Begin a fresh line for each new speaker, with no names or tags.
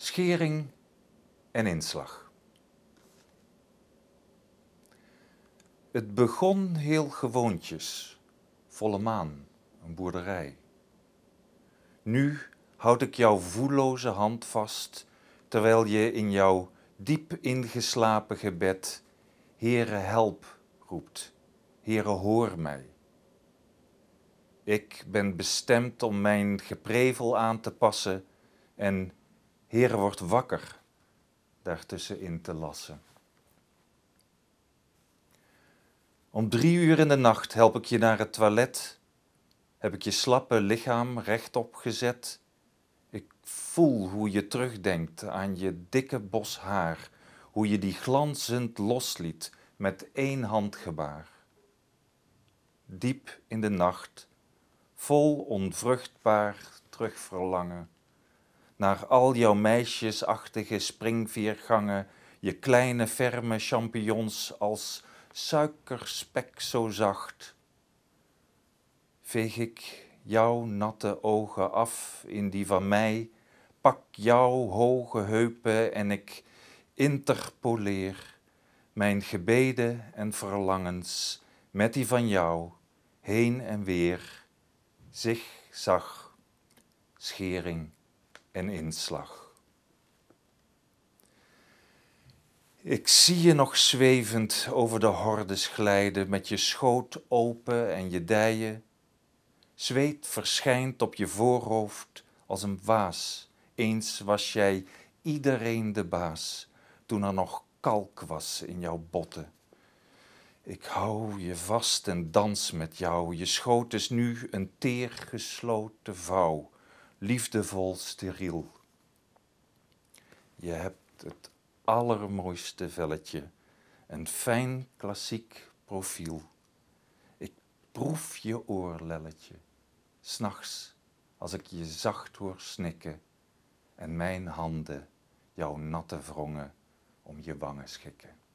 schering en inslag. Het begon heel gewoontjes, volle maan, een boerderij. Nu houd ik jouw voelloze hand vast, terwijl je in jouw diep ingeslapen gebed, Heere help, roept, Heere hoor mij. Ik ben bestemd om mijn geprevel aan te passen en Here wordt wakker daartussenin te lassen. Om drie uur in de nacht help ik je naar het toilet. Heb ik je slappe lichaam rechtop gezet. Ik voel hoe je terugdenkt aan je dikke bos haar. Hoe je die glanzend losliet met één handgebaar. Diep in de nacht, vol onvruchtbaar terugverlangen naar al jouw meisjesachtige springviergangen, je kleine ferme champignons als suikerspek zo zacht. Veeg ik jouw natte ogen af in die van mij, pak jouw hoge heupen en ik interpoleer mijn gebeden en verlangens met die van jou, heen en weer, zich zag, schering en inslag. Ik zie je nog zwevend over de hordes glijden met je schoot open en je dijen. Zweet verschijnt op je voorhoofd als een waas. Eens was jij iedereen de baas toen er nog kalk was in jouw botten. Ik hou je vast en dans met jou. Je schoot is nu een teer gesloten vouw liefdevol steriel. Je hebt het allermooiste velletje, een fijn klassiek profiel. Ik proef je oorlelletje, s'nachts als ik je zacht hoor snikken en mijn handen jouw natte wrongen om je wangen schikken.